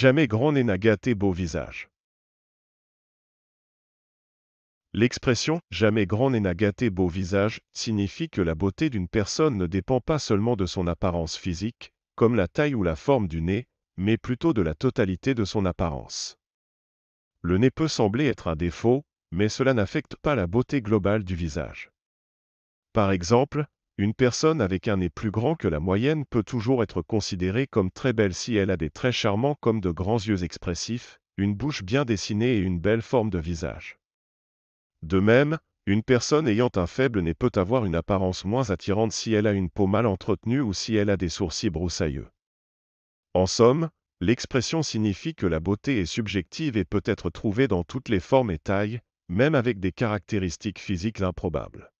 Jamais grand n'a gâté beau visage. L'expression jamais grand n'a gâté beau visage signifie que la beauté d'une personne ne dépend pas seulement de son apparence physique, comme la taille ou la forme du nez, mais plutôt de la totalité de son apparence. Le nez peut sembler être un défaut, mais cela n'affecte pas la beauté globale du visage. Par exemple, une personne avec un nez plus grand que la moyenne peut toujours être considérée comme très belle si elle a des traits charmants comme de grands yeux expressifs, une bouche bien dessinée et une belle forme de visage. De même, une personne ayant un faible nez peut avoir une apparence moins attirante si elle a une peau mal entretenue ou si elle a des sourcils broussailleux. En somme, l'expression signifie que la beauté est subjective et peut être trouvée dans toutes les formes et tailles, même avec des caractéristiques physiques improbables.